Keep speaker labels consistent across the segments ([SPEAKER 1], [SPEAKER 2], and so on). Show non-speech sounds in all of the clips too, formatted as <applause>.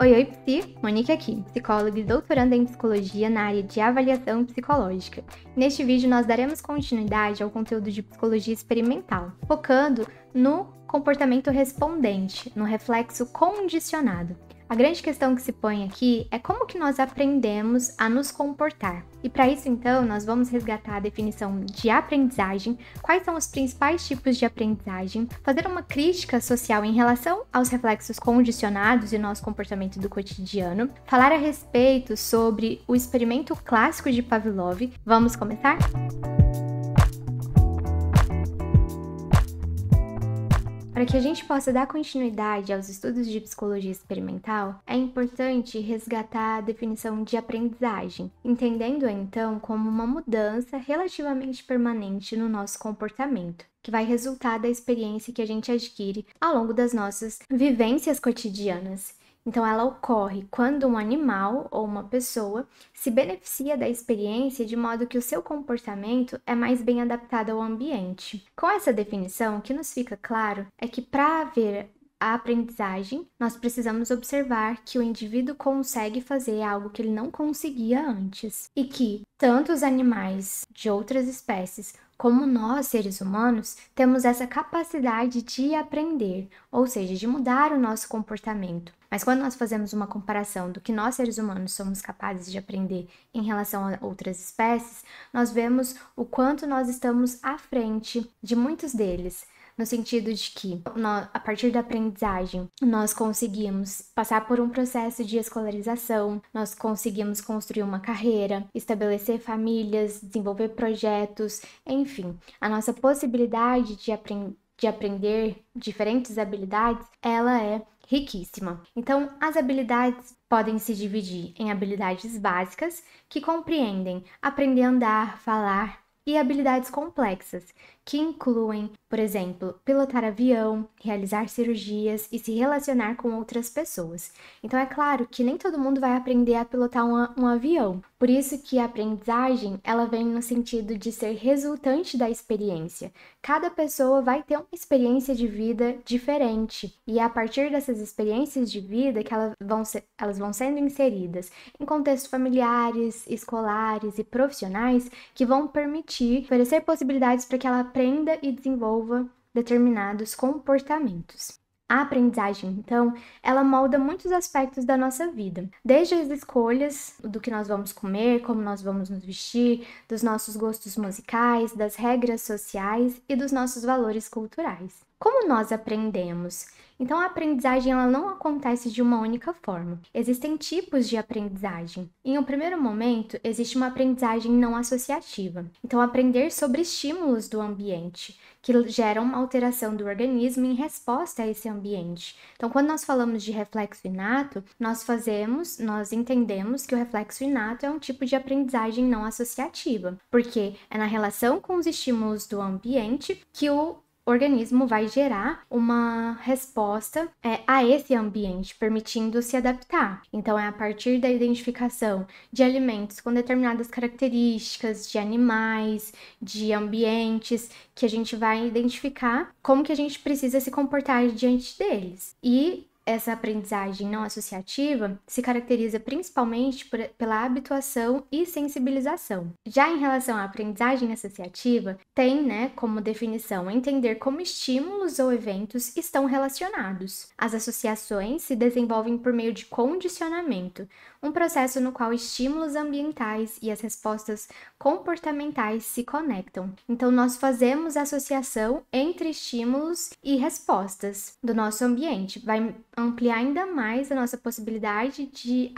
[SPEAKER 1] Oi, oi, Psi! Monique aqui, psicóloga e doutoranda em psicologia na área de avaliação psicológica. Neste vídeo, nós daremos continuidade ao conteúdo de psicologia experimental, focando no comportamento respondente, no reflexo condicionado. A grande questão que se põe aqui é como que nós aprendemos a nos comportar. E para isso, então, nós vamos resgatar a definição de aprendizagem, quais são os principais tipos de aprendizagem, fazer uma crítica social em relação aos reflexos condicionados e nosso comportamento do cotidiano, falar a respeito sobre o experimento clássico de Pavlov. Vamos começar? Música Para que a gente possa dar continuidade aos estudos de psicologia experimental, é importante resgatar a definição de aprendizagem, entendendo-a então como uma mudança relativamente permanente no nosso comportamento, que vai resultar da experiência que a gente adquire ao longo das nossas vivências cotidianas. Então, ela ocorre quando um animal ou uma pessoa se beneficia da experiência de modo que o seu comportamento é mais bem adaptado ao ambiente. Com essa definição, o que nos fica claro é que para haver a aprendizagem, nós precisamos observar que o indivíduo consegue fazer algo que ele não conseguia antes e que tanto os animais de outras espécies como nós, seres humanos, temos essa capacidade de aprender, ou seja, de mudar o nosso comportamento. Mas quando nós fazemos uma comparação do que nós, seres humanos, somos capazes de aprender em relação a outras espécies, nós vemos o quanto nós estamos à frente de muitos deles no sentido de que, nós, a partir da aprendizagem, nós conseguimos passar por um processo de escolarização, nós conseguimos construir uma carreira, estabelecer famílias, desenvolver projetos, enfim, a nossa possibilidade de, de aprender diferentes habilidades, ela é riquíssima. Então, as habilidades podem se dividir em habilidades básicas, que compreendem aprender a andar, falar, e habilidades complexas, que incluem, por exemplo, pilotar avião, realizar cirurgias e se relacionar com outras pessoas. Então é claro que nem todo mundo vai aprender a pilotar um, um avião. Por isso que a aprendizagem, ela vem no sentido de ser resultante da experiência. Cada pessoa vai ter uma experiência de vida diferente e é a partir dessas experiências de vida que elas vão, ser, elas vão sendo inseridas em contextos familiares, escolares e profissionais que vão permitir oferecer possibilidades para que ela aprenda e desenvolva determinados comportamentos. A aprendizagem, então, ela molda muitos aspectos da nossa vida, desde as escolhas do que nós vamos comer, como nós vamos nos vestir, dos nossos gostos musicais, das regras sociais e dos nossos valores culturais. Como nós aprendemos? Então a aprendizagem ela não acontece de uma única forma. Existem tipos de aprendizagem. Em um primeiro momento, existe uma aprendizagem não associativa. Então aprender sobre estímulos do ambiente, que geram uma alteração do organismo em resposta a esse ambiente. Então quando nós falamos de reflexo inato, nós fazemos, nós entendemos que o reflexo inato é um tipo de aprendizagem não associativa, porque é na relação com os estímulos do ambiente que o organismo vai gerar uma resposta é, a esse ambiente, permitindo se adaptar. Então, é a partir da identificação de alimentos com determinadas características, de animais, de ambientes, que a gente vai identificar como que a gente precisa se comportar diante deles. E essa aprendizagem não associativa se caracteriza principalmente por, pela habituação e sensibilização. Já em relação à aprendizagem associativa, tem né, como definição entender como estímulos ou eventos estão relacionados. As associações se desenvolvem por meio de condicionamento, um processo no qual estímulos ambientais e as respostas comportamentais se conectam. Então, nós fazemos associação entre estímulos e respostas do nosso ambiente. Vai ampliar ainda mais a nossa possibilidade de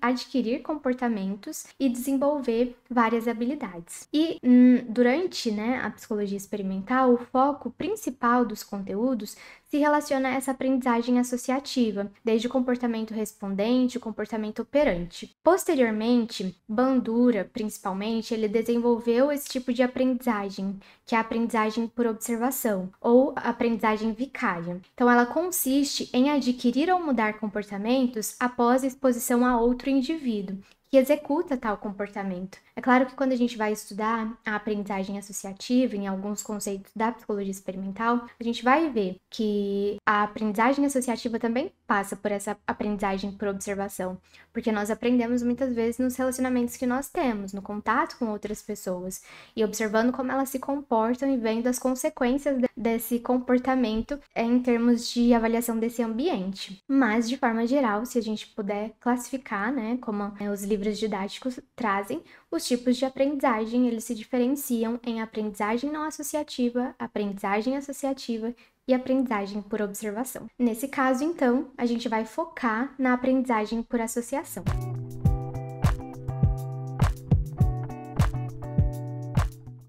[SPEAKER 1] adquirir comportamentos e desenvolver várias habilidades. E hum, durante né, a psicologia experimental, o foco principal dos conteúdos se relaciona a essa aprendizagem associativa, desde o comportamento respondente, o comportamento operante. Posteriormente, Bandura, principalmente, ele desenvolveu esse tipo de aprendizagem, que é a aprendizagem por observação, ou aprendizagem vicária. Então, ela consiste em adquirir ou mudar comportamentos após exposição a outro indivíduo, que executa tal comportamento. É claro que quando a gente vai estudar a aprendizagem associativa em alguns conceitos da psicologia experimental, a gente vai ver que a aprendizagem associativa também passa por essa aprendizagem por observação, porque nós aprendemos muitas vezes nos relacionamentos que nós temos, no contato com outras pessoas e observando como elas se comportam e vendo as consequências desse comportamento em termos de avaliação desse ambiente. Mas de forma geral, se a gente puder classificar, né, como eh, os livros didáticos trazem, os tipos de aprendizagem, eles se diferenciam em aprendizagem não associativa, aprendizagem associativa e aprendizagem por observação. Nesse caso, então, a gente vai focar na aprendizagem por associação.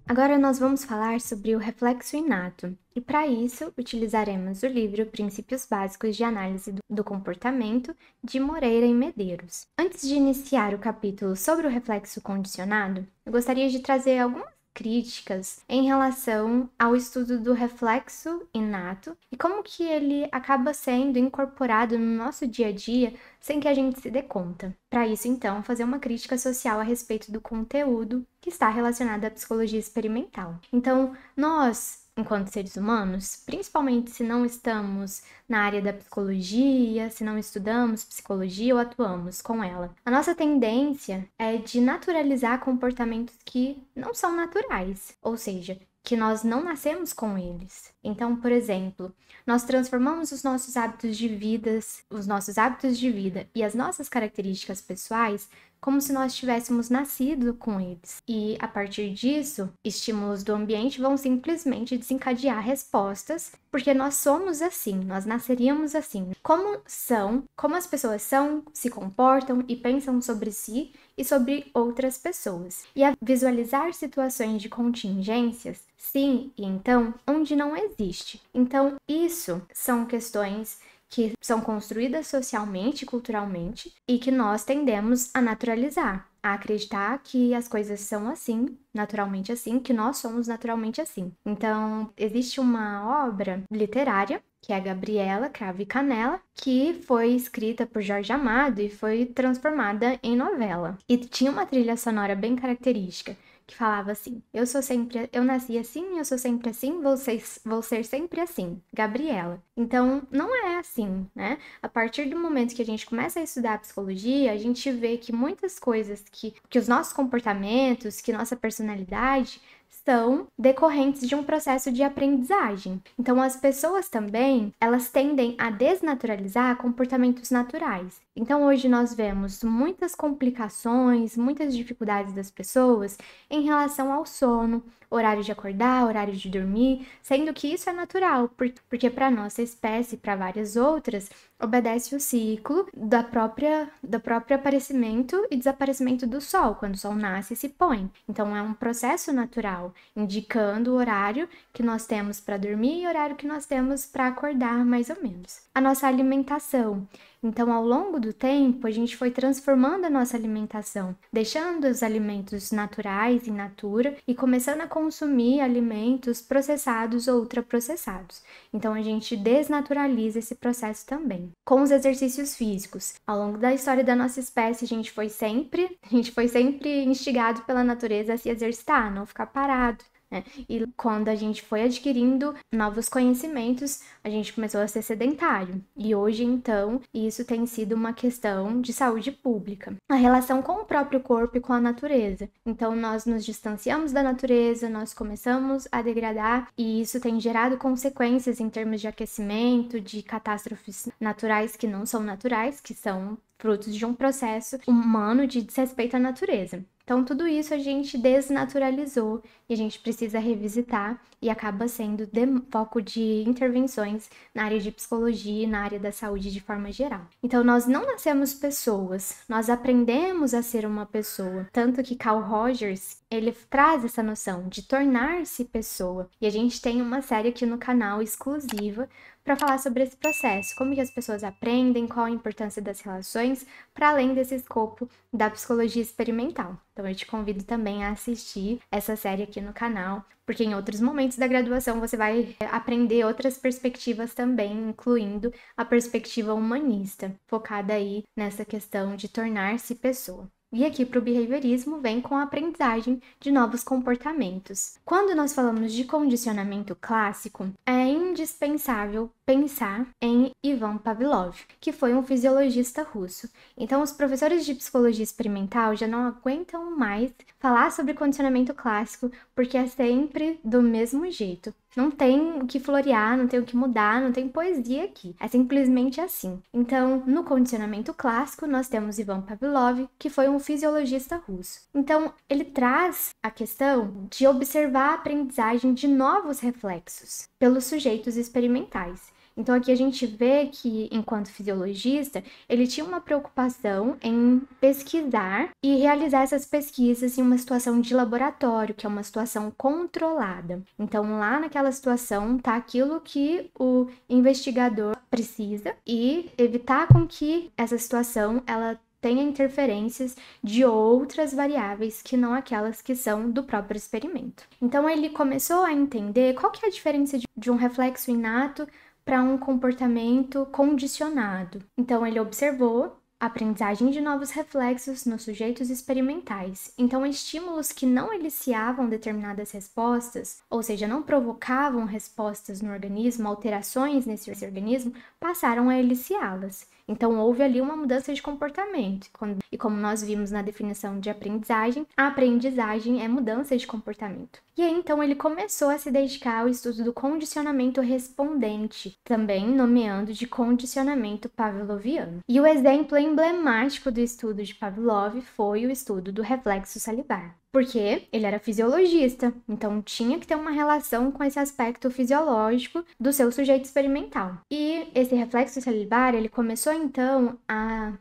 [SPEAKER 1] Agora nós vamos falar sobre o reflexo inato, e para isso utilizaremos o livro Princípios Básicos de Análise do Comportamento, de Moreira e Medeiros. Antes de iniciar o capítulo sobre o reflexo condicionado, eu gostaria de trazer algumas críticas em relação ao estudo do reflexo inato e como que ele acaba sendo incorporado no nosso dia a dia sem que a gente se dê conta. Para isso, então, fazer uma crítica social a respeito do conteúdo que está relacionado à psicologia experimental. Então, nós enquanto seres humanos, principalmente se não estamos na área da psicologia, se não estudamos psicologia ou atuamos com ela. A nossa tendência é de naturalizar comportamentos que não são naturais, ou seja, que nós não nascemos com eles. Então, por exemplo, nós transformamos os nossos hábitos de vidas, os nossos hábitos de vida e as nossas características pessoais como se nós tivéssemos nascido com eles. E a partir disso, estímulos do ambiente vão simplesmente desencadear respostas, porque nós somos assim, nós nasceríamos assim. Como são, como as pessoas são, se comportam e pensam sobre si e sobre outras pessoas. E a visualizar situações de contingências, sim e então, onde não existe. Então, isso são questões que são construídas socialmente e culturalmente e que nós tendemos a naturalizar, a acreditar que as coisas são assim, naturalmente assim, que nós somos naturalmente assim. Então, existe uma obra literária que é a Gabriela Cravo e Canela, que foi escrita por Jorge Amado e foi transformada em novela. E tinha uma trilha sonora bem característica que falava assim: Eu sou sempre, eu nasci assim, eu sou sempre assim, vou ser, vou ser sempre assim, Gabriela. Então, não é assim, né? A partir do momento que a gente começa a estudar psicologia, a gente vê que muitas coisas que, que os nossos comportamentos, que nossa personalidade são decorrentes de um processo de aprendizagem. Então, as pessoas também, elas tendem a desnaturalizar comportamentos naturais. Então, hoje nós vemos muitas complicações, muitas dificuldades das pessoas em relação ao sono, horário de acordar, horário de dormir, sendo que isso é natural, porque para nossa espécie e para várias outras, obedece o ciclo da própria, do próprio aparecimento e desaparecimento do sol, quando o sol nasce e se põe. Então, é um processo natural, indicando o horário que nós temos para dormir e o horário que nós temos para acordar, mais ou menos. A nossa alimentação então, ao longo do tempo, a gente foi transformando a nossa alimentação, deixando os alimentos naturais e natura e começando a consumir alimentos processados ou ultraprocessados. Então, a gente desnaturaliza esse processo também. Com os exercícios físicos, ao longo da história da nossa espécie, a gente foi sempre, <laughs> a gente foi sempre instigado pela natureza a se exercitar, não ficar parado, né? E quando a gente foi adquirindo novos conhecimentos, a gente começou a ser sedentário. E hoje, então, isso tem sido uma questão de saúde pública. A relação com o próprio corpo e com a natureza. Então, nós nos distanciamos da natureza, nós começamos a degradar, e isso tem gerado consequências em termos de aquecimento, de catástrofes naturais que não são naturais, que são frutos de um processo humano de desrespeito à natureza. Então, tudo isso a gente desnaturalizou e a gente precisa revisitar e acaba sendo foco de intervenções na área de psicologia e na área da saúde de forma geral. Então, nós não nascemos pessoas, nós aprendemos a ser uma pessoa. Tanto que Carl Rogers, ele traz essa noção de tornar-se pessoa. E a gente tem uma série aqui no canal exclusiva para falar sobre esse processo, como que as pessoas aprendem, qual a importância das relações, para além desse escopo da psicologia experimental. Então eu te convido também a assistir essa série aqui no canal, porque em outros momentos da graduação você vai eh, aprender outras perspectivas também, incluindo a perspectiva humanista, focada aí nessa questão de tornar-se pessoa. E aqui para o behaviorismo vem com a aprendizagem de novos comportamentos. Quando nós falamos de condicionamento clássico, é indispensável pensar em Ivan Pavlov, que foi um fisiologista russo. Então, os professores de psicologia experimental já não aguentam mais falar sobre condicionamento clássico, porque é sempre do mesmo jeito. Não tem o que florear, não tem o que mudar, não tem poesia aqui. É simplesmente assim. Então, no condicionamento clássico, nós temos Ivan Pavlov, que foi um fisiologista russo. Então, ele traz a questão de observar a aprendizagem de novos reflexos pelos sujeitos experimentais. Então aqui a gente vê que, enquanto fisiologista, ele tinha uma preocupação em pesquisar e realizar essas pesquisas em uma situação de laboratório, que é uma situação controlada. Então lá naquela situação tá aquilo que o investigador precisa e evitar com que essa situação ela tenha interferências de outras variáveis que não aquelas que são do próprio experimento. Então ele começou a entender qual que é a diferença de um reflexo inato para um comportamento condicionado. Então ele observou aprendizagem de novos reflexos nos sujeitos experimentais. Então, estímulos que não eliciavam determinadas respostas, ou seja, não provocavam respostas no organismo, alterações nesse organismo, passaram a eliciá-las. Então, houve ali uma mudança de comportamento. E como nós vimos na definição de aprendizagem, a aprendizagem é mudança de comportamento. E aí, então, ele começou a se dedicar ao estudo do condicionamento respondente, também nomeando de condicionamento pavloviano. E o exemplo é emblemático do estudo de Pavlov foi o estudo do reflexo salivar, porque ele era fisiologista, então tinha que ter uma relação com esse aspecto fisiológico do seu sujeito experimental. E esse reflexo salivar, ele começou então a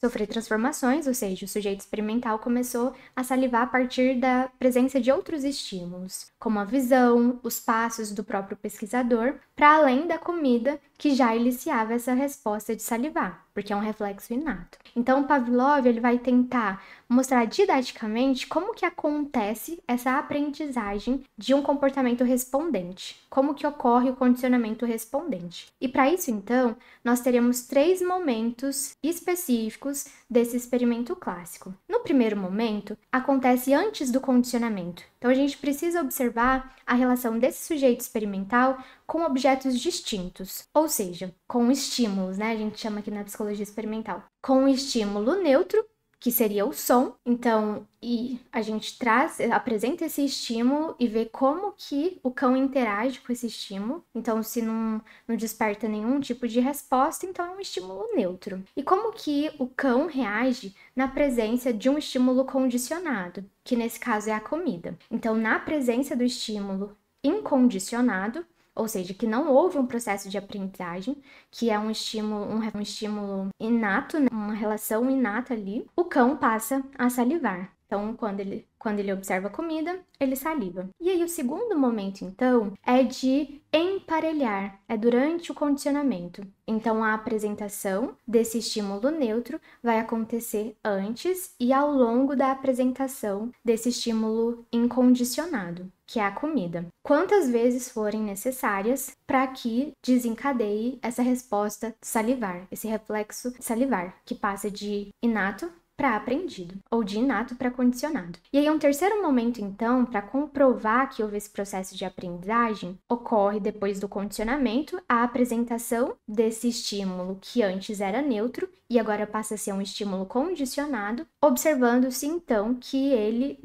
[SPEAKER 1] sofrer transformações, ou seja, o sujeito experimental começou a salivar a partir da presença de outros estímulos, como a visão, os passos do próprio pesquisador, para além da comida que já eliciava essa resposta de salivar, porque é um reflexo inato. Então, Pavlov ele vai tentar mostrar didaticamente como que acontece essa aprendizagem de um comportamento respondente, como que ocorre o condicionamento respondente. E para isso, então, nós teremos três momentos específicos desse experimento clássico. No primeiro momento, acontece antes do condicionamento, então a gente precisa observar a relação desse sujeito experimental com objetos distintos, ou seja, com estímulos, né? A gente chama aqui na psicologia experimental, com um estímulo neutro que seria o som. Então, e a gente traz, apresenta esse estímulo e vê como que o cão interage com esse estímulo. Então, se não, não desperta nenhum tipo de resposta, então é um estímulo neutro. E como que o cão reage na presença de um estímulo condicionado, que nesse caso é a comida. Então, na presença do estímulo incondicionado, ou seja, que não houve um processo de aprendizagem, que é um estímulo, um, um estímulo inato, né? uma relação inata ali, o cão passa a salivar. Então, quando ele, quando ele observa a comida, ele saliva. E aí, o segundo momento, então, é de emparelhar, é durante o condicionamento. Então, a apresentação desse estímulo neutro vai acontecer antes e ao longo da apresentação desse estímulo incondicionado que é a comida, quantas vezes forem necessárias para que desencadeie essa resposta salivar, esse reflexo salivar, que passa de inato para aprendido, ou de inato para condicionado. E aí, um terceiro momento, então, para comprovar que houve esse processo de aprendizagem, ocorre depois do condicionamento a apresentação desse estímulo que antes era neutro e agora passa a ser um estímulo condicionado, observando-se então que ele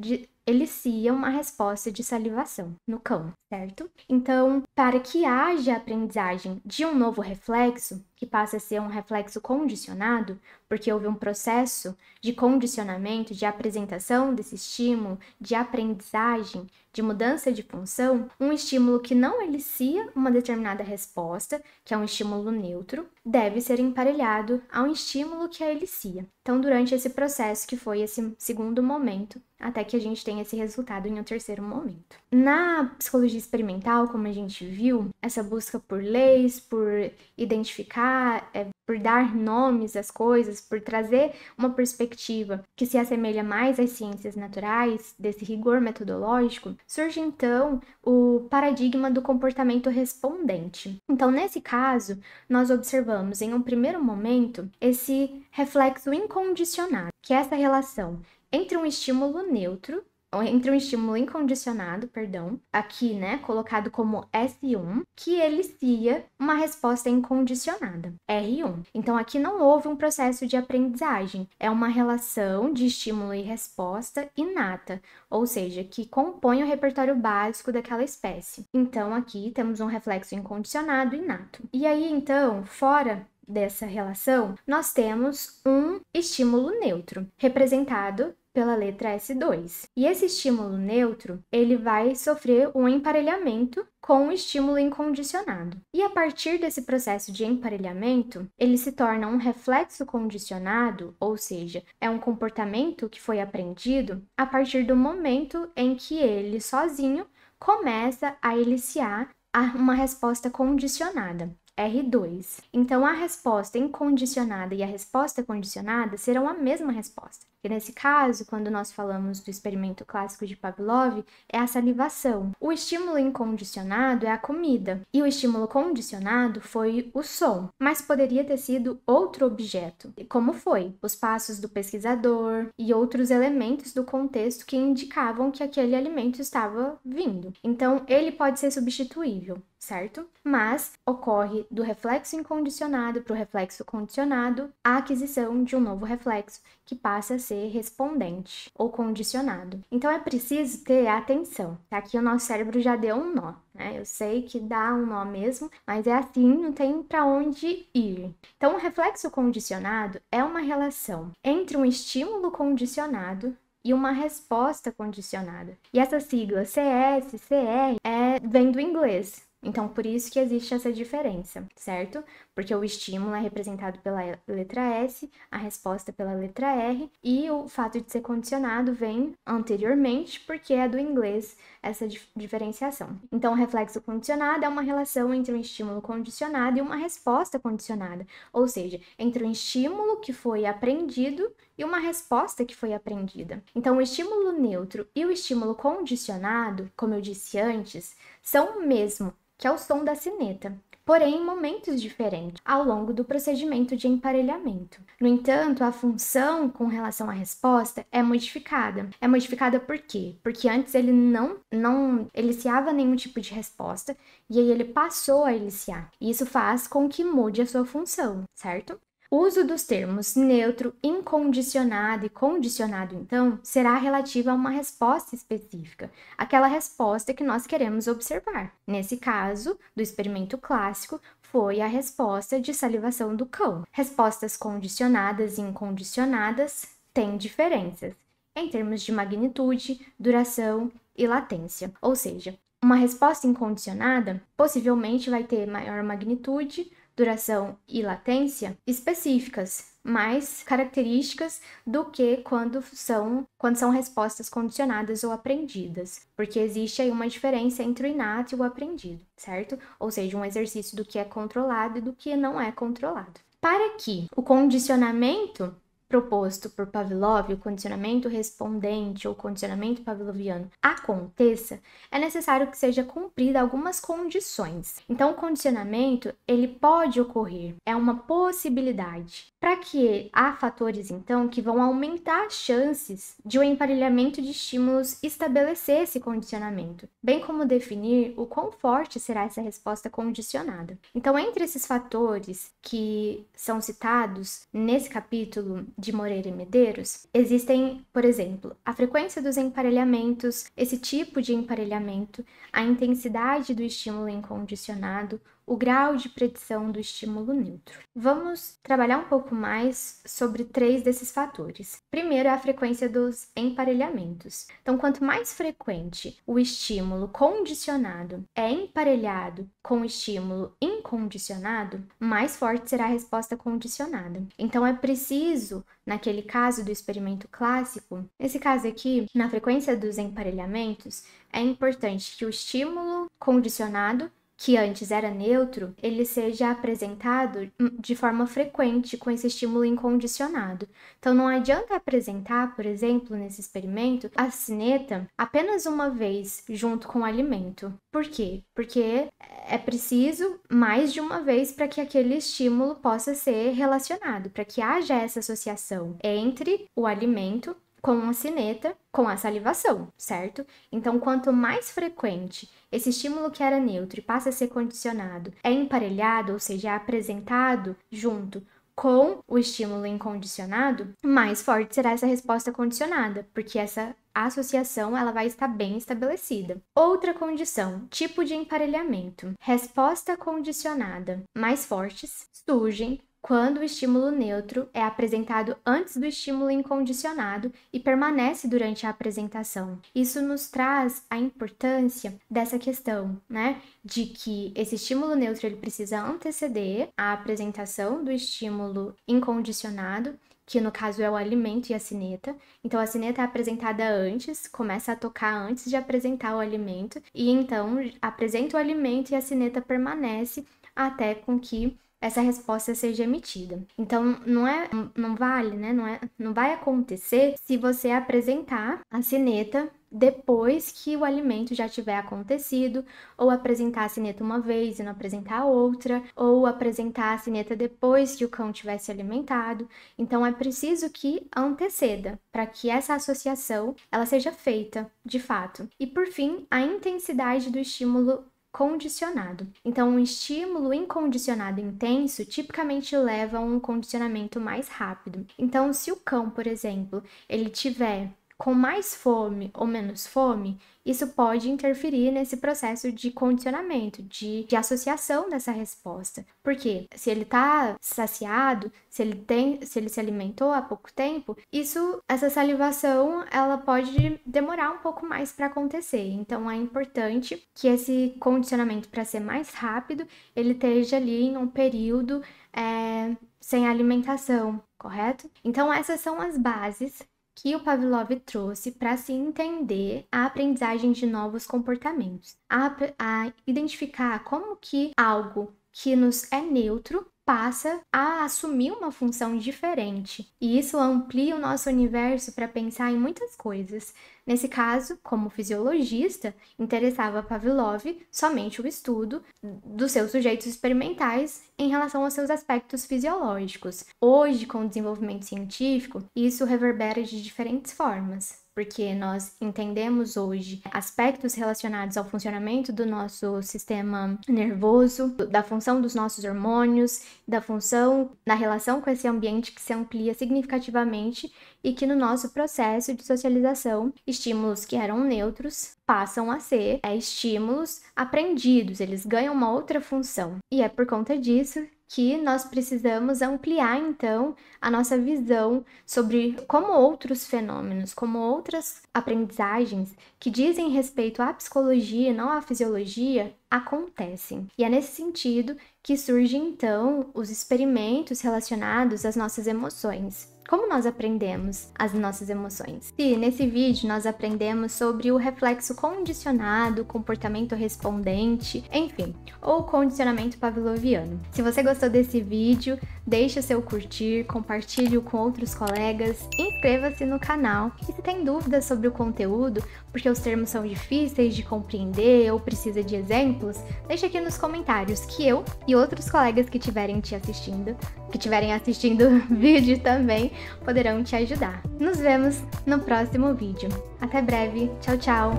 [SPEAKER 1] eliciam a resposta de salivação no cão, certo? Então, para que haja aprendizagem de um novo reflexo, que passa a ser um reflexo condicionado, porque houve um processo de condicionamento, de apresentação desse estímulo, de aprendizagem, de mudança de função, um estímulo que não elicia uma determinada resposta, que é um estímulo neutro, deve ser emparelhado a um estímulo que a elicia. Então, durante esse processo, que foi esse segundo momento, até que a gente tenha esse resultado em um terceiro momento. Na psicologia experimental, como a gente viu, essa busca por leis, por identificar dar, é, por dar nomes às coisas, por trazer uma perspectiva que se assemelha mais às ciências naturais, desse rigor metodológico, surge então o paradigma do comportamento respondente. Então, nesse caso, nós observamos em um primeiro momento esse reflexo incondicionado, que é essa relação entre um estímulo neutro entre um estímulo incondicionado, perdão, aqui, né, colocado como S1, que elicia uma resposta incondicionada, R1. Então aqui não houve um processo de aprendizagem, é uma relação de estímulo e resposta inata, ou seja, que compõe o repertório básico daquela espécie. Então aqui temos um reflexo incondicionado inato. E aí então, fora dessa relação, nós temos um estímulo neutro, representado pela letra S2. E esse estímulo neutro, ele vai sofrer um emparelhamento com o estímulo incondicionado. E a partir desse processo de emparelhamento, ele se torna um reflexo condicionado, ou seja, é um comportamento que foi aprendido a partir do momento em que ele sozinho começa a eliciar uma resposta condicionada. R2. Então, a resposta incondicionada e a resposta condicionada serão a mesma resposta. E nesse caso, quando nós falamos do experimento clássico de Pavlov, é a salivação. O estímulo incondicionado é a comida, e o estímulo condicionado foi o som, mas poderia ter sido outro objeto, como foi os passos do pesquisador e outros elementos do contexto que indicavam que aquele alimento estava vindo. Então, ele pode ser substituível certo? Mas ocorre do reflexo incondicionado para o reflexo condicionado a aquisição de um novo reflexo que passa a ser respondente ou condicionado. Então é preciso ter atenção. Aqui tá? o nosso cérebro já deu um nó. Né? Eu sei que dá um nó mesmo, mas é assim, não tem para onde ir. Então, o reflexo condicionado é uma relação entre um estímulo condicionado e uma resposta condicionada. E essa sigla CS, CR, é, vem do inglês, então, por isso que existe essa diferença, certo? porque o estímulo é representado pela letra S, a resposta pela letra R, e o fato de ser condicionado vem anteriormente, porque é do inglês essa diferenciação. Então, o reflexo condicionado é uma relação entre um estímulo condicionado e uma resposta condicionada, ou seja, entre um estímulo que foi aprendido e uma resposta que foi aprendida. Então, o estímulo neutro e o estímulo condicionado, como eu disse antes, são o mesmo, que é o som da sineta, porém em momentos diferentes ao longo do procedimento de emparelhamento. No entanto, a função com relação à resposta é modificada. É modificada por quê? Porque antes ele não não eliciava nenhum tipo de resposta e aí ele passou a eliciar. Isso faz com que mude a sua função, certo? uso dos termos neutro, incondicionado e condicionado, então, será relativo a uma resposta específica, aquela resposta que nós queremos observar. Nesse caso, do experimento clássico, foi a resposta de salivação do cão. Respostas condicionadas e incondicionadas têm diferenças em termos de magnitude, duração e latência. Ou seja, uma resposta incondicionada possivelmente vai ter maior magnitude, duração e latência específicas, mais características do que quando são, quando são respostas condicionadas ou aprendidas, porque existe aí uma diferença entre o inato e o aprendido, certo? Ou seja, um exercício do que é controlado e do que não é controlado. Para que o condicionamento proposto por Pavlov, o condicionamento respondente ou condicionamento pavloviano, aconteça, é necessário que seja cumprida algumas condições. Então, o condicionamento, ele pode ocorrer, é uma possibilidade. Para que há fatores então que vão aumentar as chances de o um emparelhamento de estímulos estabelecer esse condicionamento, bem como definir o quão forte será essa resposta condicionada. Então, entre esses fatores que são citados nesse capítulo de Moreira e Medeiros, existem, por exemplo, a frequência dos emparelhamentos, esse tipo de emparelhamento, a intensidade do estímulo incondicionado, o grau de predição do estímulo neutro. Vamos trabalhar um pouco mais sobre três desses fatores. Primeiro é a frequência dos emparelhamentos. Então, quanto mais frequente o estímulo condicionado é emparelhado com o estímulo incondicionado, mais forte será a resposta condicionada. Então, é preciso, naquele caso do experimento clássico, nesse caso aqui, na frequência dos emparelhamentos, é importante que o estímulo condicionado que antes era neutro, ele seja apresentado de forma frequente com esse estímulo incondicionado. Então não adianta apresentar, por exemplo, nesse experimento, a cineta apenas uma vez junto com o alimento. Por quê? Porque é preciso mais de uma vez para que aquele estímulo possa ser relacionado, para que haja essa associação entre o alimento com a cineta, com a salivação, certo? Então, quanto mais frequente esse estímulo que era neutro e passa a ser condicionado é emparelhado, ou seja, é apresentado junto com o estímulo incondicionado, mais forte será essa resposta condicionada, porque essa associação ela vai estar bem estabelecida. Outra condição, tipo de emparelhamento. Resposta condicionada mais fortes surgem quando o estímulo neutro é apresentado antes do estímulo incondicionado e permanece durante a apresentação. Isso nos traz a importância dessa questão, né, de que esse estímulo neutro ele precisa anteceder a apresentação do estímulo incondicionado que no caso é o alimento e a sineta. Então a sineta é apresentada antes, começa a tocar antes de apresentar o alimento, e então apresenta o alimento e a sineta permanece até com que essa resposta seja emitida. Então, não é não vale, né? Não é não vai acontecer se você apresentar a sineta depois que o alimento já tiver acontecido, ou apresentar a sineta uma vez e não apresentar a outra, ou apresentar a sineta depois que o cão tiver se alimentado. Então é preciso que anteceda para que essa associação ela seja feita de fato. E por fim, a intensidade do estímulo condicionado. Então, um estímulo incondicionado intenso tipicamente leva a um condicionamento mais rápido. Então, se o cão, por exemplo, ele tiver com mais fome ou menos fome, isso pode interferir nesse processo de condicionamento, de, de associação dessa resposta. Porque se ele está saciado, se ele tem, se ele se alimentou há pouco tempo, isso, essa salivação, ela pode demorar um pouco mais para acontecer. Então é importante que esse condicionamento para ser mais rápido, ele esteja ali em um período é, sem alimentação, correto? Então essas são as bases que o Pavlov trouxe para se entender a aprendizagem de novos comportamentos, a, a identificar como que algo que nos é neutro passa a assumir uma função diferente. E isso amplia o nosso universo para pensar em muitas coisas. Nesse caso, como fisiologista, interessava Pavlov somente o estudo dos seus sujeitos experimentais em relação aos seus aspectos fisiológicos. Hoje, com o desenvolvimento científico, isso reverbera de diferentes formas porque nós entendemos hoje aspectos relacionados ao funcionamento do nosso sistema nervoso, da função dos nossos hormônios, da função na relação com esse ambiente que se amplia significativamente e que no nosso processo de socialização, estímulos que eram neutros passam a ser é, estímulos aprendidos, eles ganham uma outra função. E é por conta disso que nós precisamos ampliar então a nossa visão sobre como outros fenômenos, como outras aprendizagens que dizem respeito à psicologia, não à fisiologia, acontecem. E é nesse sentido que surgem então os experimentos relacionados às nossas emoções como nós aprendemos as nossas emoções. E nesse vídeo nós aprendemos sobre o reflexo condicionado, comportamento respondente, enfim, ou condicionamento pavloviano. Se você gostou desse vídeo, deixe o seu curtir, compartilhe com outros colegas, inscreva-se no canal. E se tem dúvidas sobre o conteúdo, porque os termos são difíceis de compreender ou precisa de exemplos, deixe aqui nos comentários que eu e outros colegas que estiverem te assistindo, que estiverem assistindo <laughs> o vídeo também, poderão te ajudar. Nos vemos no próximo vídeo. Até breve, tchau, tchau!